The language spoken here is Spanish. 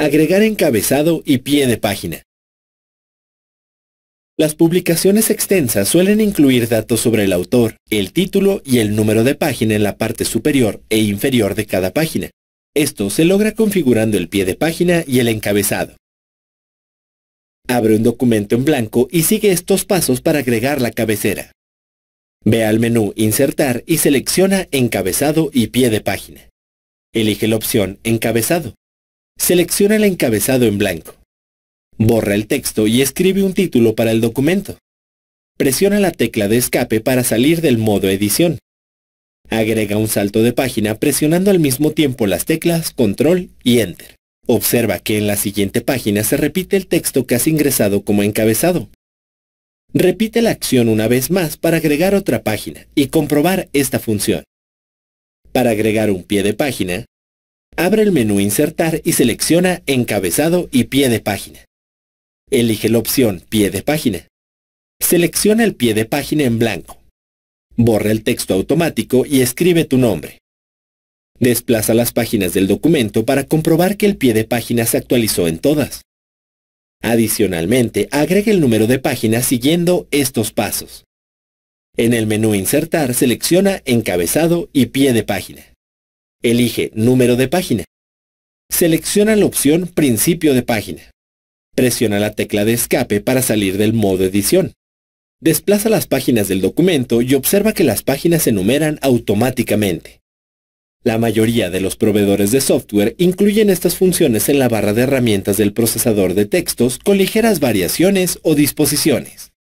Agregar encabezado y pie de página. Las publicaciones extensas suelen incluir datos sobre el autor, el título y el número de página en la parte superior e inferior de cada página. Esto se logra configurando el pie de página y el encabezado. Abre un documento en blanco y sigue estos pasos para agregar la cabecera. Ve al menú Insertar y selecciona Encabezado y pie de página. Elige la opción Encabezado. Selecciona el encabezado en blanco. Borra el texto y escribe un título para el documento. Presiona la tecla de escape para salir del modo edición. Agrega un salto de página presionando al mismo tiempo las teclas Control y Enter. Observa que en la siguiente página se repite el texto que has ingresado como encabezado. Repite la acción una vez más para agregar otra página y comprobar esta función. Para agregar un pie de página, Abre el menú Insertar y selecciona Encabezado y Pie de página. Elige la opción Pie de página. Selecciona el pie de página en blanco. Borra el texto automático y escribe tu nombre. Desplaza las páginas del documento para comprobar que el pie de página se actualizó en todas. Adicionalmente, agrega el número de páginas siguiendo estos pasos. En el menú Insertar selecciona Encabezado y pie de página. Elige número de página. Selecciona la opción principio de página. Presiona la tecla de escape para salir del modo edición. Desplaza las páginas del documento y observa que las páginas se enumeran automáticamente. La mayoría de los proveedores de software incluyen estas funciones en la barra de herramientas del procesador de textos con ligeras variaciones o disposiciones.